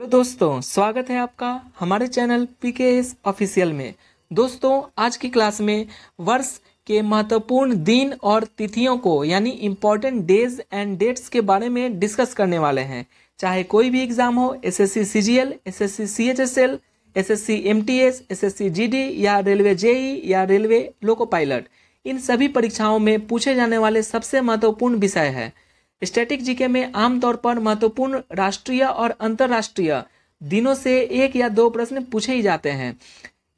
hello दोस्तों स्वागत है आपका हमारे channel P K S official में दोस्तों आज की क्लास में वर्ष के महत्वपूर्ण दिन और तिथियों को यानी इम्पॉर्टेंट डेज एंड डेट्स के बारे में डिस्कस करने वाले हैं चाहे कोई भी एग्ज़ाम हो S S C C G L S S C C H S L S S C M T S S S C G D या रेलवे जेई e या रेलवे लोको पायलट इन सभी परीक्षाओं में पूछे जाने वाले सबसे महत्वपूर्ण विषय है स्टैटिक जीके में आमतौर पर महत्वपूर्ण राष्ट्रीय और अंतर्राष्ट्रीय दिनों से एक या दो प्रश्न पूछे ही जाते हैं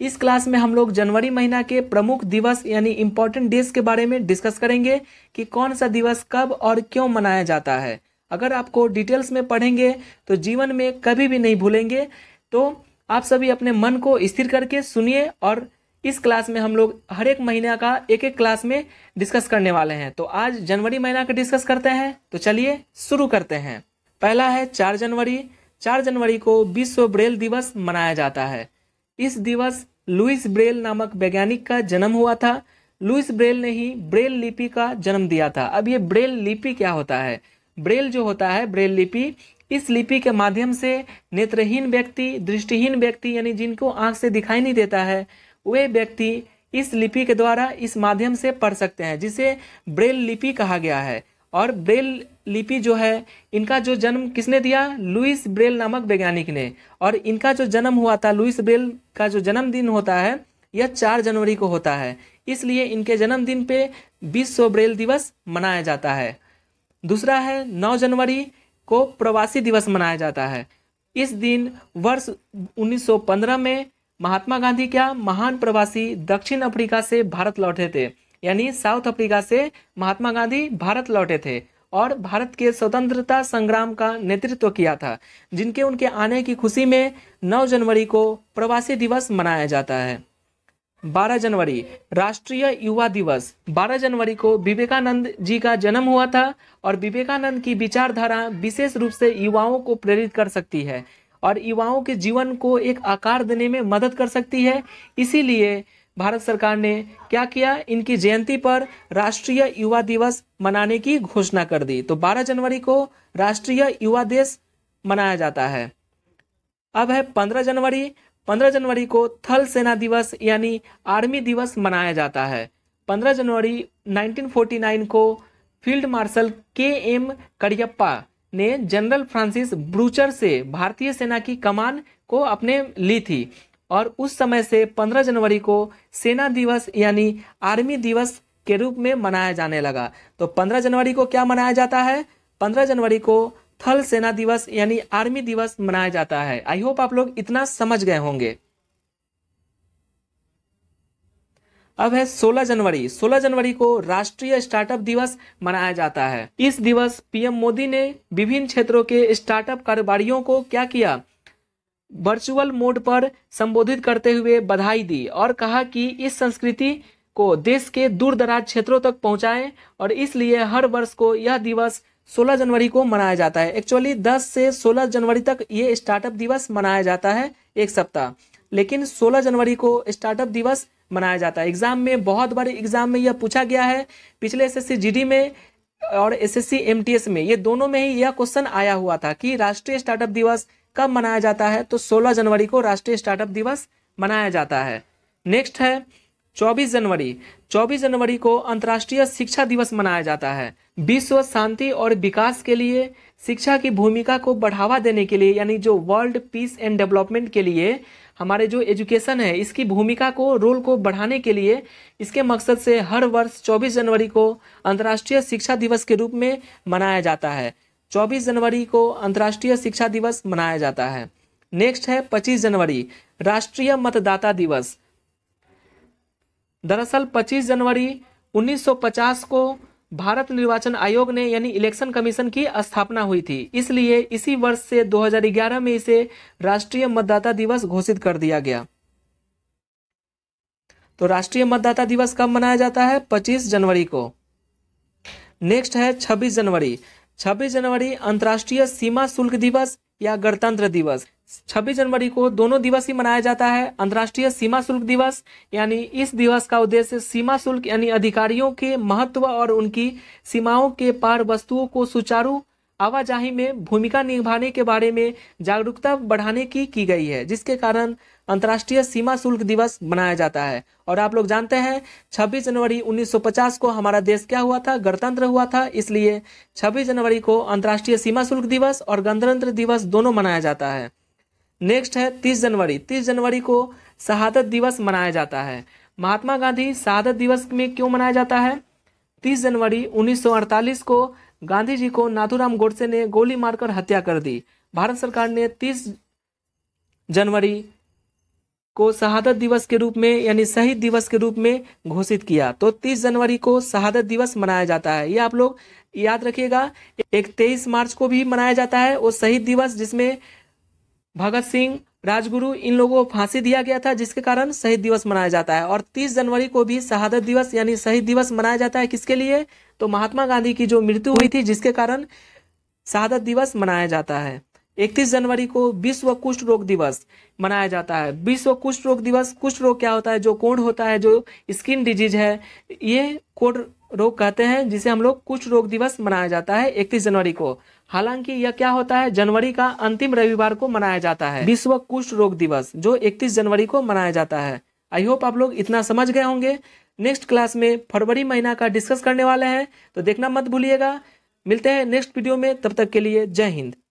इस क्लास में हम लोग जनवरी महीना के प्रमुख दिवस यानी इम्पोर्टेंट डेज के बारे में डिस्कस करेंगे कि कौन सा दिवस कब और क्यों मनाया जाता है अगर आपको डिटेल्स में पढ़ेंगे तो जीवन में कभी भी नहीं भूलेंगे तो आप सभी अपने मन को स्थिर करके सुनिए और इस क्लास में हम लोग हर एक महीने का एक एक क्लास में डिस्कस करने वाले हैं तो आज जनवरी महीना का डिस्कस करते हैं तो चलिए शुरू करते हैं पहला है चार जनवरी चार जनवरी को विश्व ब्रेल दिवस मनाया जाता है इस दिवस लुइस ब्रेल नामक वैज्ञानिक का जन्म हुआ था लुइस ब्रेल ने ही ब्रेल लिपि का जन्म दिया था अब ये ब्रेल लिपि क्या होता है ब्रेल जो होता है ब्रेल लिपि इस लिपि के माध्यम से नेत्रहीन व्यक्ति दृष्टिहीन व्यक्ति यानी जिनको आंख से दिखाई नहीं देता है वे व्यक्ति इस लिपि के द्वारा इस माध्यम से पढ़ सकते हैं जिसे ब्रेल लिपि कहा गया है और ब्रेल लिपि जो है इनका जो जन्म किसने दिया लुइस ब्रेल नामक वैज्ञानिक ने और इनका जो जन्म हुआ था लुइस ब्रेल का जो जन्मदिन होता है यह चार जनवरी को होता है इसलिए इनके जन्मदिन पे विश्व ब्रेल दिवस मनाया जाता है दूसरा है नौ जनवरी को प्रवासी दिवस मनाया जाता है इस दिन वर्ष 1915 में महात्मा गांधी क्या महान प्रवासी दक्षिण अफ्रीका से भारत लौटे थे यानी साउथ अफ्रीका से महात्मा गांधी भारत लौटे थे और भारत के स्वतंत्रता संग्राम का नेतृत्व किया था जिनके उनके आने की खुशी में 9 जनवरी को प्रवासी दिवस मनाया जाता है 12 जनवरी राष्ट्रीय युवा दिवस 12 जनवरी को विवेकानंद जी का जन्म हुआ था और विवेकानंद की विचारधारा विशेष रूप से युवाओं को प्रेरित कर सकती है और युवाओं के जीवन को एक आकार देने में मदद कर सकती है इसीलिए भारत सरकार ने क्या किया इनकी जयंती पर राष्ट्रीय युवा दिवस मनाने की घोषणा कर दी तो 12 जनवरी को राष्ट्रीय युवा दिवस मनाया जाता है अब है 15 जनवरी 15 जनवरी को थल सेना दिवस यानी आर्मी दिवस मनाया जाता है 15 जनवरी 1949 को field marshal K M Cariappa ने जनरल फ्रांसिस ब्रूचर से भारतीय सेना की कमान को अपने ली थी और उस समय से 15 जनवरी को सेना दिवस यानी आर्मी दिवस के रूप में मनाया जाने लगा तो 15 जनवरी को क्या मनाया जाता है 15 जनवरी को थल सेना दिवस यानी आर्मी दिवस मनाया जाता है आई होप आप लोग इतना समझ गए होंगे अब है 16 जनवरी 16 जनवरी को राष्ट्रीय स्टार्टअप दिवस मनाया जाता है इस दिवस पीएम मोदी ने विभिन्न क्षेत्रों के स्टार्टअप कारोबारियों को क्या किया वर्चुअल मोड पर संबोधित करते हुए बधाई दी और कहा कि इस संस्कृति को देश के दूर दराज क्षेत्रों तक पहुंचाएं और इसलिए हर वर्ष को यह दिवस 16 जनवरी को मनाया जाता है एक्चुअली 10 से 16 जनवरी तक ये स्टार्टअप दिवस मनाया जाता है एक सप्ताह लेकिन 16 जनवरी को स्टार्टअप दिवस मनाया जाता है एग्जाम में बहुत बार एग्जाम में यह पूछा गया है पिछले एसएससी जीडी में और एसएससी एमटीएस में ये दोनों में ही यह क्वेश्चन आया हुआ था कि राष्ट्रीय स्टार्टअप दिवस कब मनाया जाता है तो 16 जनवरी को राष्ट्रीय स्टार्टअप दिवस मनाया जाता है नेक्स्ट है 24 जनवरी 24 जनवरी को अंतर्राष्ट्रीय शिक्षा दिवस मनाया जाता है विश्व शांति और विकास के लिए शिक्षा की भूमिका को बढ़ावा देने के लिए यानी जो वर्ल्ड पीस एंड डेवलपमेंट के लिए हमारे जो एजुकेशन है इसकी भूमिका को रोल को बढ़ाने के लिए इसके मकसद से हर वर्ष 24 जनवरी को अंतर्राष्ट्रीय शिक्षा दिवस के रूप में मनाया जाता है 24 जनवरी को अंतर्राष्ट्रीय शिक्षा दिवस मनाया जाता है नेक्स्ट है पच्चीस जनवरी राष्ट्रीय मतदाता दिवस दरअसल पच्चीस जनवरी 1950 को भारत निर्वाचन आयोग ने यानी इलेक्शन कमीशन की स्थापना हुई थी इसलिए इसी वर्ष से 2011 में इसे राष्ट्रीय मतदाता दिवस घोषित कर दिया गया तो राष्ट्रीय मतदाता दिवस कब मनाया जाता है 25 जनवरी को नेक्स्ट है 26 जनवरी 26 जनवरी अंतर्राष्ट्रीय सीमा शुल्क दिवस या गणतंत्र दिवस छब्बीस जनवरी को दोनों दिवस ही मनाया जाता है अंतर्राष्ट्रीय सीमा शुल्क दिवस यानी इस दिवस का उद्देश्य सीमा शुल्क यानी अधिकारियों के महत्व और उनकी सीमाओं के पार वस्तुओं को सुचारू आवाजाही में भूमिका निभाने के बारे में जागरूकता बढ़ाने की की गई है जिसके कारण अंतर्राष्ट्रीय सीमा शुल्क दिवस मनाया जाता है और आप लोग जानते हैं 26 जनवरी 1950 को हमारा देश क्या हुआ था गणतंत्र हुआ था इसलिए 26 जनवरी को अंतर्राष्ट्रीय सीमा शुल्क दिवस और गणतंत्र दिवस दोनों मनाया जाता है नेक्स्ट है तीस जनवरी तीस जनवरी को शहादत दिवस मनाया जाता है महात्मा गांधी शहादत दिवस में क्यों मनाया जाता है तीस जनवरी 1948 को गांधी जी को नाथुराम गोडसे ने गोली मारकर हत्या कर दी भारत सरकार ने तीस जनवरी को शहादत दिवस के रूप में यानी शहीद दिवस के रूप में घोषित किया तो 30 जनवरी को शहादत दिवस मनाया जाता है ये आप लोग याद रखिएगा एक 23 मार्च को भी मनाया जाता है वो शहीद दिवस जिसमें भगत सिंह राजगुरु इन लोगों को फांसी दिया गया था जिसके कारण शहीद दिवस मनाया जाता है और 30 जनवरी को भी शहादत दिवस यानी शहीद दिवस मनाया जाता है किसके लिए तो महात्मा गांधी की जो मृत्यु हुई थी जिसके कारण शहादत दिवस मनाया जाता है 31 जनवरी को विश्व कुष्ठ रोग दिवस मनाया जाता है विश्व कुष्ठ रोग दिवस कुष्ठ रोग क्या होता है जो कोण होता है जो स्किन डिजीज है ये कोड रोग कहते हैं जिसे हम लोग कुछ रोग दिवस मनाया जाता है इकतीस जनवरी को हालांकि यह क्या होता है जनवरी का अंतिम रविवार को मनाया जाता है विश्व कुष्ठ रोग दिवस जो 31 जनवरी को मनाया जाता है आई होप आप लोग इतना समझ गए होंगे नेक्स्ट क्लास में फरवरी महीना का डिस्कस करने वाले हैं तो देखना मत भूलिएगा मिलते हैं नेक्स्ट वीडियो में तब तक के लिए जय हिंद